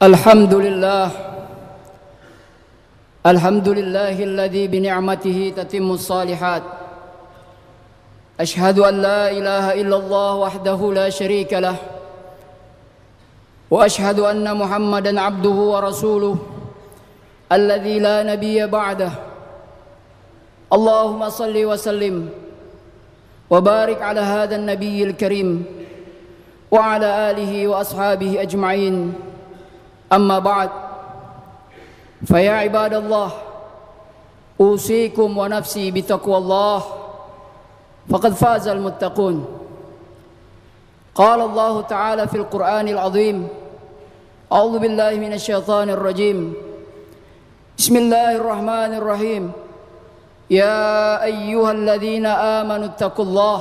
الحمد لله الحمد لله الذي بنعمته تتم الصالحات أشهد أن لا إله إلا الله وحده لا شريك له وأشهد أن محمدا عبده ورسوله الذي لا نبي بعده اللهم صل وسلم وبارك على هذا النبي الكريم وعلى آله وأصحابه أجمعين أما بعد فيا عباد الله أوصيكم ونفسي بتقوى الله فقد فاز المتقون قال الله تعالى في القرآن العظيم أعوذ بالله من الشيطان الرجيم بسم الله الرحمن الرحيم يا أيها الذين آمنوا اتقوا الله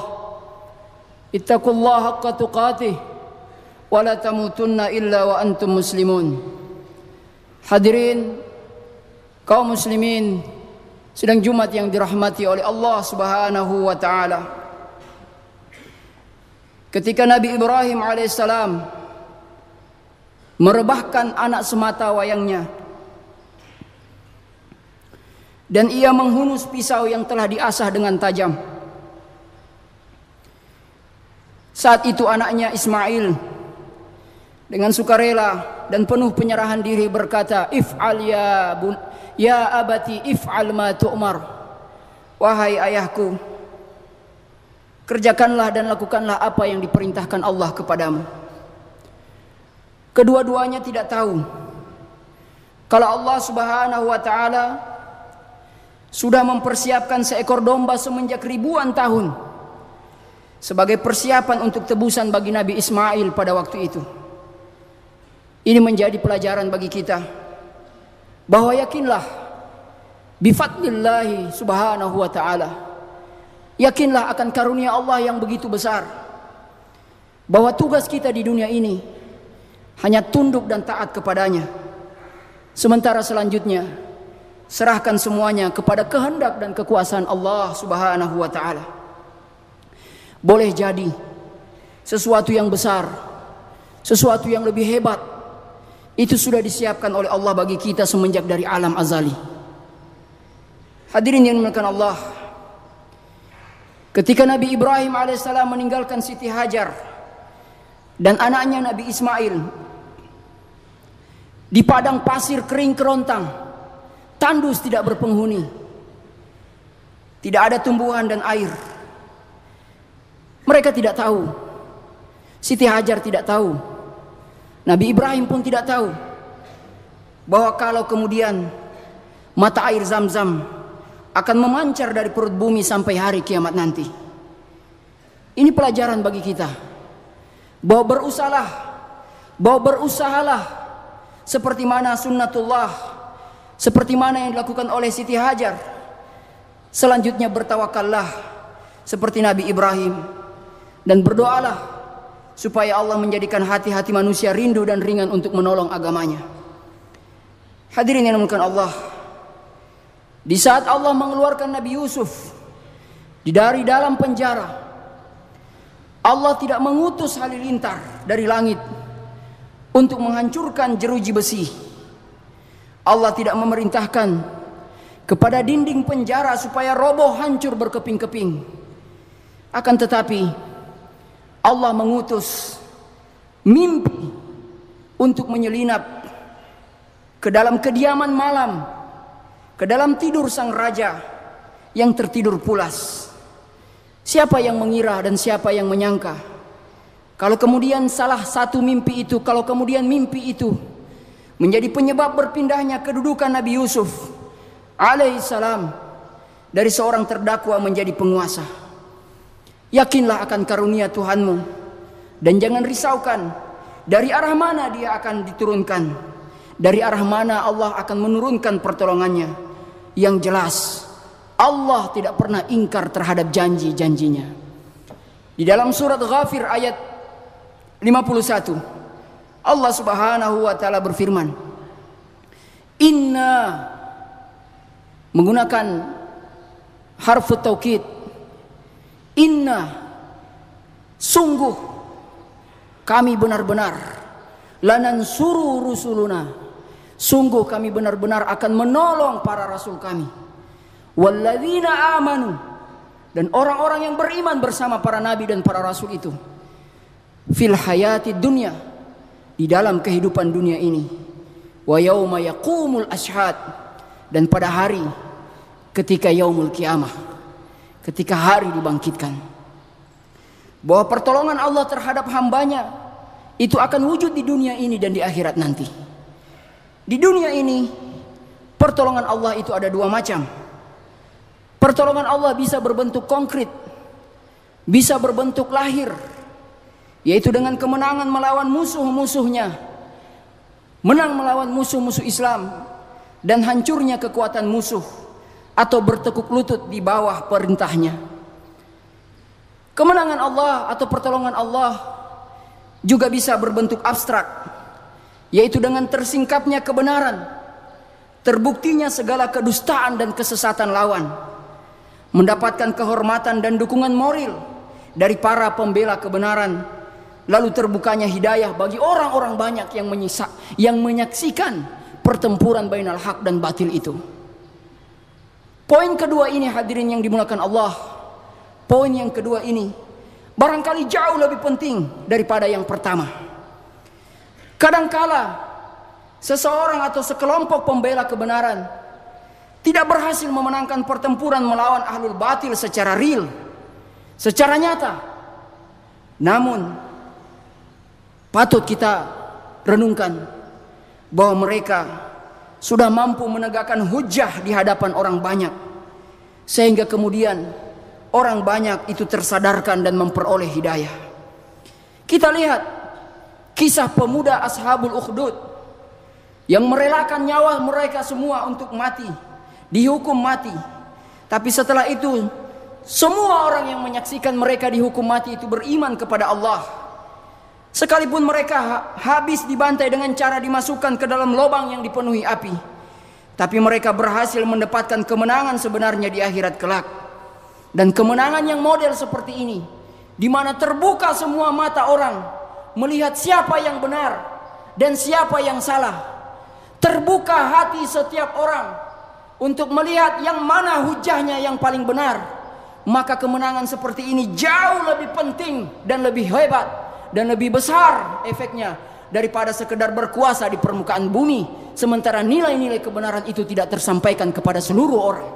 اتقوا الله حق تقاته wala tamutunna illa wa antum muslimun. Hadirin kaum muslimin sedang Jumat yang dirahmati oleh Allah Subhanahu wa taala. Ketika Nabi Ibrahim alaihissalam merebahkan anak semata wayangnya dan ia menghunus pisau yang telah diasah dengan tajam. Saat itu anaknya Ismail dengan sukarela dan penuh penyerahan diri berkata if'al ya bun ya abati if'al ma tu'mar wahai ayahku kerjakanlah dan lakukanlah apa yang diperintahkan Allah kepadamu kedua-duanya tidak tahu kalau Allah Subhanahu wa taala sudah mempersiapkan seekor domba semenjak ribuan tahun sebagai persiapan untuk tebusan bagi Nabi Ismail pada waktu itu. Ini menjadi pelajaran bagi kita bahwa yakinlah bifadlillahi subhanahu wa taala. Yakinlah akan karunia Allah yang begitu besar bahwa tugas kita di dunia ini hanya tunduk dan taat kepadanya. Sementara selanjutnya serahkan semuanya kepada kehendak dan kekuasaan Allah Subhanahu wa taala. Boleh jadi sesuatu yang besar, sesuatu yang lebih hebat itu sudah disiapkan oleh Allah bagi kita semenjak dari alam azali. Hadirin yang dimuliakan Allah. Ketika Nabi Ibrahim alaihissalam meninggalkan Siti Hajar dan anaknya Nabi Ismail di padang pasir kering kerontang, tandus tidak berpenghuni. Tidak ada tumbuhan dan air. Mereka tidak tahu. Siti Hajar tidak tahu Nabi Ibrahim pun tidak tahu bahwa kalau kemudian mata air zam-zam akan memancar dari perut bumi sampai hari kiamat nanti. Ini pelajaran bagi kita bahwa berusahalah, bahwa berusahalah seperti mana sunnatullah, seperti mana yang dilakukan oleh Siti Hajar. Selanjutnya bertawakallah seperti Nabi Ibrahim dan berdoalah supaya Allah menjadikan hati-hati manusia rindu dan ringan untuk menolong agamanya. Hadirin yang dimuliakan Allah, di saat Allah mengeluarkan Nabi Yusuf dari dalam penjara, Allah tidak mengutus halilintar dari langit untuk menghancurkan jeruji besi. Allah tidak memerintahkan kepada dinding penjara supaya roboh hancur berkeping-keping. Akan tetapi, Allah mengutus mimpi untuk menyelinap ke dalam kediaman malam, ke dalam tidur sang raja yang tertidur pulas. Siapa yang mengira dan siapa yang menyangka? Kalau kemudian salah satu mimpi itu, kalau kemudian mimpi itu menjadi penyebab berpindahnya kedudukan Nabi Yusuf alaihissalam dari seorang terdakwa menjadi penguasa. Yakinlah akan karunia Tuhanmu dan jangan risaukan dari arah mana dia akan diturunkan. Dari arah mana Allah akan menurunkan pertolongannya. Yang jelas Allah tidak pernah ingkar terhadap janji-janjinya. Di dalam surat Ghafir ayat 51 Allah Subhanahu wa taala berfirman Inna menggunakan harfu taukid Inna sungguh kami benar-benar lanan suruh rusuluna. Sungguh kami benar-benar akan menolong para rasul kami. Walladzina amanu dan orang-orang yang beriman bersama para nabi dan para rasul itu fil hayati dunia di dalam kehidupan dunia ini wa yauma yaqumul ashad dan pada hari ketika yaumul kiamah ketika hari dibangkitkan. Bahwa pertolongan Allah terhadap hambanya itu akan wujud di dunia ini dan di akhirat nanti. Di dunia ini pertolongan Allah itu ada dua macam. Pertolongan Allah bisa berbentuk konkret, bisa berbentuk lahir, yaitu dengan kemenangan melawan musuh-musuhnya, menang melawan musuh-musuh Islam, dan hancurnya kekuatan musuh atau bertekuk lutut di bawah perintahnya. Kemenangan Allah atau pertolongan Allah juga bisa berbentuk abstrak, yaitu dengan tersingkapnya kebenaran, terbuktinya segala kedustaan dan kesesatan lawan, mendapatkan kehormatan dan dukungan moral dari para pembela kebenaran, lalu terbukanya hidayah bagi orang-orang banyak yang menyisa, yang menyaksikan pertempuran bainal hak dan batil itu. Poin kedua ini hadirin yang dimulakan Allah. Poin yang kedua ini barangkali jauh lebih penting daripada yang pertama. Kadangkala seseorang atau sekelompok pembela kebenaran tidak berhasil memenangkan pertempuran melawan ahlul batil secara real, secara nyata. Namun patut kita renungkan bahwa mereka sudah mampu menegakkan hujah di hadapan orang banyak sehingga kemudian orang banyak itu tersadarkan dan memperoleh hidayah. Kita lihat kisah pemuda Ashabul Ukhdud yang merelakan nyawa mereka semua untuk mati, dihukum mati. Tapi setelah itu semua orang yang menyaksikan mereka dihukum mati itu beriman kepada Allah Sekalipun mereka habis dibantai dengan cara dimasukkan ke dalam lubang yang dipenuhi api, tapi mereka berhasil mendapatkan kemenangan sebenarnya di akhirat kelak. Dan kemenangan yang model seperti ini, di mana terbuka semua mata orang melihat siapa yang benar dan siapa yang salah. Terbuka hati setiap orang untuk melihat yang mana hujahnya yang paling benar. Maka kemenangan seperti ini jauh lebih penting dan lebih hebat dan lebih besar efeknya daripada sekedar berkuasa di permukaan bumi sementara nilai-nilai kebenaran itu tidak tersampaikan kepada seluruh orang.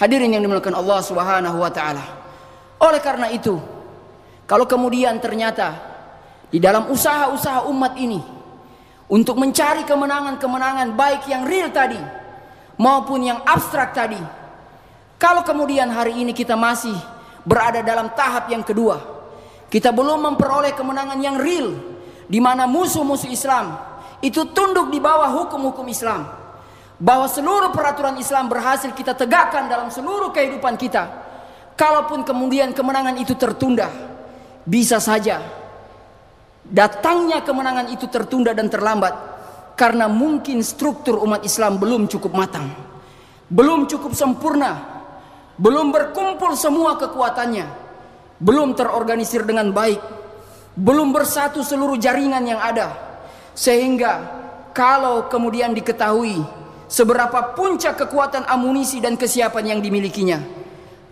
Hadirin yang dimuliakan Allah Subhanahu wa taala. Oleh karena itu, kalau kemudian ternyata di dalam usaha-usaha umat ini untuk mencari kemenangan-kemenangan baik yang real tadi maupun yang abstrak tadi, kalau kemudian hari ini kita masih berada dalam tahap yang kedua, kita belum memperoleh kemenangan yang real di mana musuh-musuh Islam itu tunduk di bawah hukum-hukum Islam. Bahwa seluruh peraturan Islam berhasil kita tegakkan dalam seluruh kehidupan kita. Kalaupun kemudian kemenangan itu tertunda, bisa saja datangnya kemenangan itu tertunda dan terlambat karena mungkin struktur umat Islam belum cukup matang, belum cukup sempurna, belum berkumpul semua kekuatannya belum terorganisir dengan baik, belum bersatu seluruh jaringan yang ada, sehingga kalau kemudian diketahui seberapa puncak kekuatan amunisi dan kesiapan yang dimilikinya,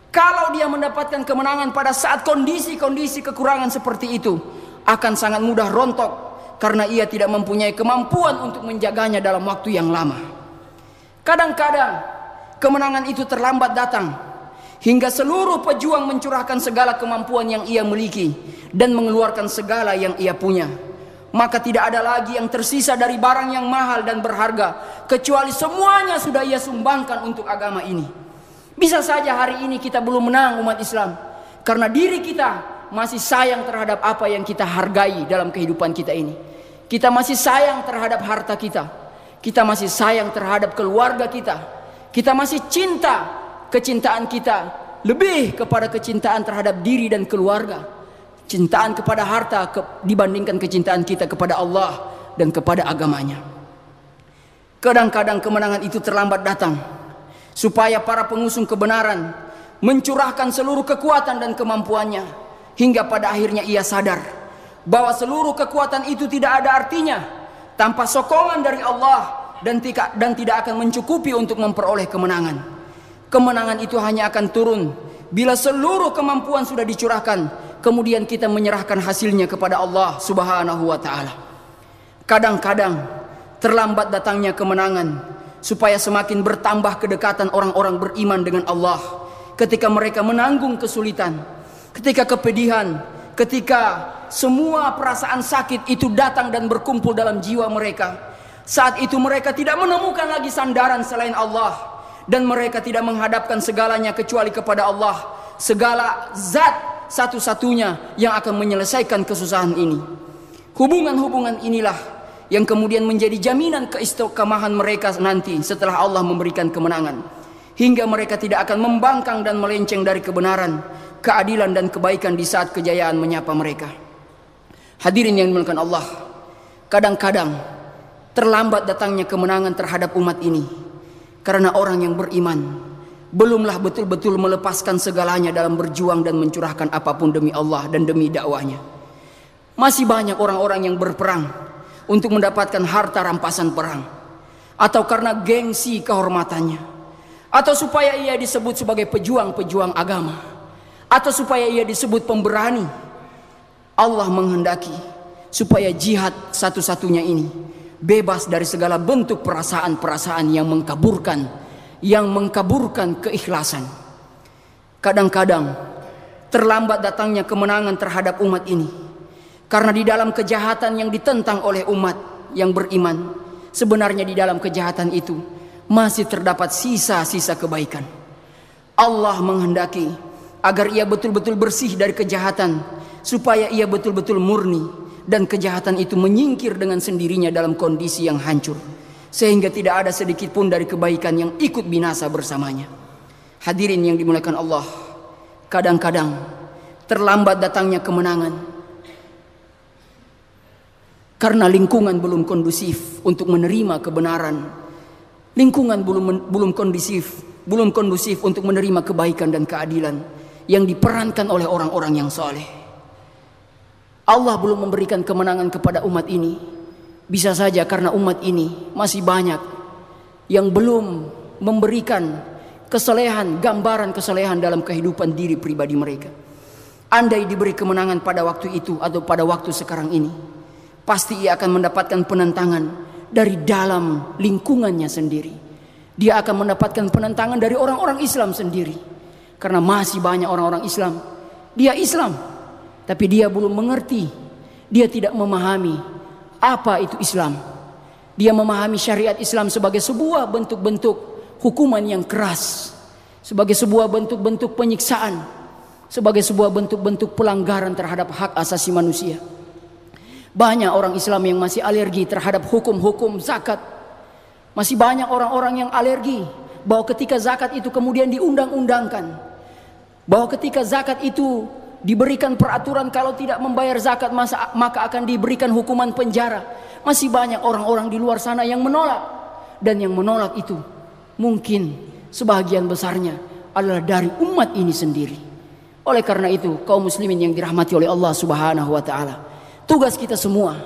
kalau dia mendapatkan kemenangan pada saat kondisi-kondisi kekurangan seperti itu, akan sangat mudah rontok karena ia tidak mempunyai kemampuan untuk menjaganya dalam waktu yang lama. Kadang-kadang kemenangan itu terlambat datang hingga seluruh pejuang mencurahkan segala kemampuan yang ia miliki dan mengeluarkan segala yang ia punya. Maka tidak ada lagi yang tersisa dari barang yang mahal dan berharga, kecuali semuanya sudah ia sumbangkan untuk agama ini. Bisa saja hari ini kita belum menang umat Islam, karena diri kita masih sayang terhadap apa yang kita hargai dalam kehidupan kita ini. Kita masih sayang terhadap harta kita, kita masih sayang terhadap keluarga kita, kita masih cinta kecintaan kita lebih kepada kecintaan terhadap diri dan keluarga cintaan kepada harta ke, dibandingkan kecintaan kita kepada Allah dan kepada agamanya kadang-kadang kemenangan itu terlambat datang supaya para pengusung kebenaran mencurahkan seluruh kekuatan dan kemampuannya hingga pada akhirnya ia sadar bahwa seluruh kekuatan itu tidak ada artinya tanpa sokongan dari Allah dan tidak dan tidak akan mencukupi untuk memperoleh kemenangan. Kemenangan itu hanya akan turun bila seluruh kemampuan sudah dicurahkan, kemudian kita menyerahkan hasilnya kepada Allah Subhanahu wa taala. Kadang-kadang terlambat datangnya kemenangan supaya semakin bertambah kedekatan orang-orang beriman dengan Allah ketika mereka menanggung kesulitan, ketika kepedihan, ketika semua perasaan sakit itu datang dan berkumpul dalam jiwa mereka. Saat itu mereka tidak menemukan lagi sandaran selain Allah dan mereka tidak menghadapkan segalanya kecuali kepada Allah segala zat satu-satunya yang akan menyelesaikan kesusahan ini hubungan-hubungan inilah yang kemudian menjadi jaminan keistimewaan mereka nanti setelah Allah memberikan kemenangan hingga mereka tidak akan membangkang dan melenceng dari kebenaran keadilan dan kebaikan di saat kejayaan menyapa mereka hadirin yang dimuliakan Allah kadang-kadang terlambat datangnya kemenangan terhadap umat ini karena orang yang beriman belumlah betul-betul melepaskan segalanya dalam berjuang dan mencurahkan apapun demi Allah dan demi dakwahnya. Masih banyak orang-orang yang berperang untuk mendapatkan harta rampasan perang atau karena gengsi kehormatannya atau supaya ia disebut sebagai pejuang-pejuang agama atau supaya ia disebut pemberani. Allah menghendaki supaya jihad satu-satunya ini bebas dari segala bentuk perasaan-perasaan yang mengkaburkan, yang mengkaburkan keikhlasan. Kadang-kadang terlambat datangnya kemenangan terhadap umat ini. Karena di dalam kejahatan yang ditentang oleh umat yang beriman, sebenarnya di dalam kejahatan itu masih terdapat sisa-sisa kebaikan. Allah menghendaki agar ia betul-betul bersih dari kejahatan, supaya ia betul-betul murni, dan kejahatan itu menyingkir dengan sendirinya dalam kondisi yang hancur sehingga tidak ada sedikit pun dari kebaikan yang ikut binasa bersamanya. Hadirin yang dimuliakan Allah, kadang-kadang terlambat datangnya kemenangan karena lingkungan belum kondusif untuk menerima kebenaran. Lingkungan belum belum kondusif, belum kondusif untuk menerima kebaikan dan keadilan yang diperankan oleh orang-orang yang soleh. Allah belum memberikan kemenangan kepada umat ini. Bisa saja karena umat ini masih banyak yang belum memberikan kesalehan, gambaran kesalehan dalam kehidupan diri pribadi mereka. Andai diberi kemenangan pada waktu itu atau pada waktu sekarang ini, pasti ia akan mendapatkan penentangan dari dalam lingkungannya sendiri. Dia akan mendapatkan penentangan dari orang-orang Islam sendiri. Karena masih banyak orang-orang Islam. Dia Islam, tapi dia belum mengerti, dia tidak memahami apa itu Islam. Dia memahami syariat Islam sebagai sebuah bentuk-bentuk hukuman yang keras, sebagai sebuah bentuk-bentuk penyiksaan, sebagai sebuah bentuk-bentuk pelanggaran terhadap hak asasi manusia. Banyak orang Islam yang masih alergi terhadap hukum-hukum zakat. Masih banyak orang-orang yang alergi bahwa ketika zakat itu kemudian diundang-undangkan. Bahwa ketika zakat itu diberikan peraturan kalau tidak membayar zakat masa, maka akan diberikan hukuman penjara. Masih banyak orang-orang di luar sana yang menolak dan yang menolak itu mungkin sebagian besarnya adalah dari umat ini sendiri. Oleh karena itu, kaum muslimin yang dirahmati oleh Allah Subhanahu wa taala, tugas kita semua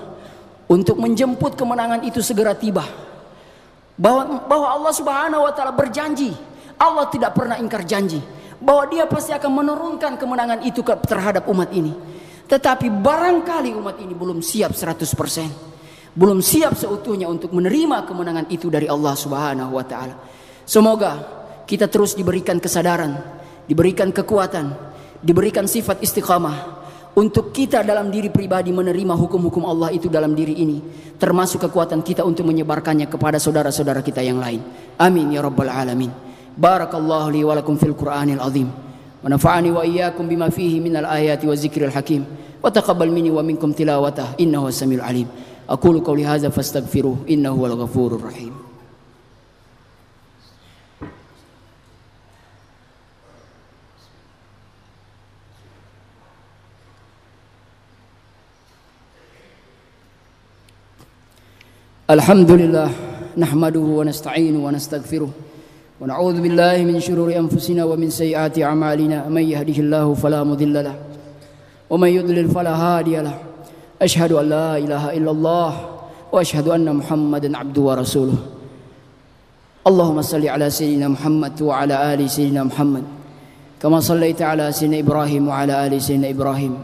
untuk menjemput kemenangan itu segera tiba. Bahwa bahwa Allah Subhanahu wa taala berjanji, Allah tidak pernah ingkar janji bahwa dia pasti akan menurunkan kemenangan itu terhadap umat ini. Tetapi barangkali umat ini belum siap 100%. Belum siap seutuhnya untuk menerima kemenangan itu dari Allah Subhanahu wa taala. Semoga kita terus diberikan kesadaran, diberikan kekuatan, diberikan sifat istiqamah untuk kita dalam diri pribadi menerima hukum-hukum Allah itu dalam diri ini termasuk kekuatan kita untuk menyebarkannya kepada saudara-saudara kita yang lain. Amin ya rabbal alamin. بارك الله لي ولكم في القرآن العظيم ونفعني وإياكم بما فيه من الآيات والذكر الحكيم وتقبل مني ومنكم تلاوته إنه هو السميع العليم أقول قولي هذا فاستغفروه إنه هو الغفور الرحيم الحمد لله نحمده ونستعينه ونستغفره ونعوذ بالله من شرور أنفسنا ومن سيئات أعمالنا من يهده الله فلا مضل له ومن يضلل فلا هادي له أشهد أن لا إله إلا الله وأشهد أن محمدا عبده ورسوله اللهم صل على سيدنا محمد وعلى آل سيدنا محمد كما صليت على سيدنا إبراهيم وعلى آل سيدنا إبراهيم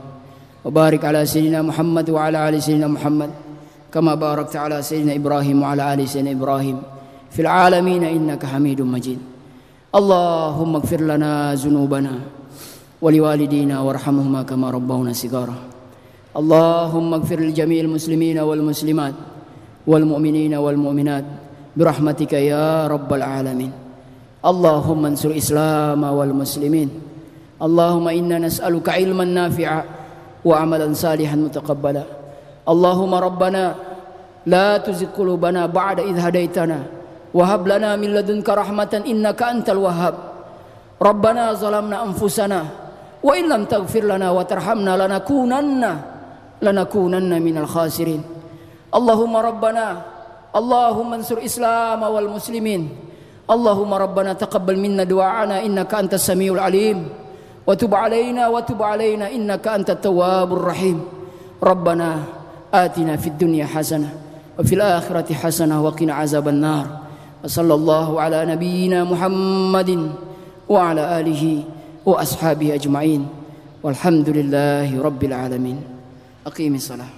وبارك على سيدنا محمد وعلى آل سيدنا محمد كما باركت على سيدنا إبراهيم وعلى آل سيدنا إبراهيم في العالمين إنك حميد مجيد اللهم اغفر لنا ذنوبنا ولوالدينا وارحمهما كما ربونا صغارا اللهم اغفر لجميع المسلمين والمسلمات والمؤمنين والمؤمنات برحمتك يا رب العالمين اللهم انصر الإسلام والمسلمين اللهم إنا نسألك علما نافعا وعملا صالحا متقبلا اللهم ربنا لا تزغ قلوبنا بعد إذ هديتنا وهب لنا من لدنك رحمة إنك أنت الوهاب ربنا ظلمنا أنفسنا وإن لم تغفر لنا وترحمنا لنكونن لنكونن من الخاسرين اللهم ربنا اللهم انصر الإسلام والمسلمين اللهم ربنا تقبل منا دعاءنا إنك أنت السميع العليم وتب علينا وتب علينا إنك أنت التواب الرحيم ربنا آتنا في الدنيا حسنة وفي الآخرة حسنة وقنا عذاب النار وصلى الله على نبينا محمد وعلى آله وأصحابه أجمعين والحمد لله رب العالمين أقيم الصلاة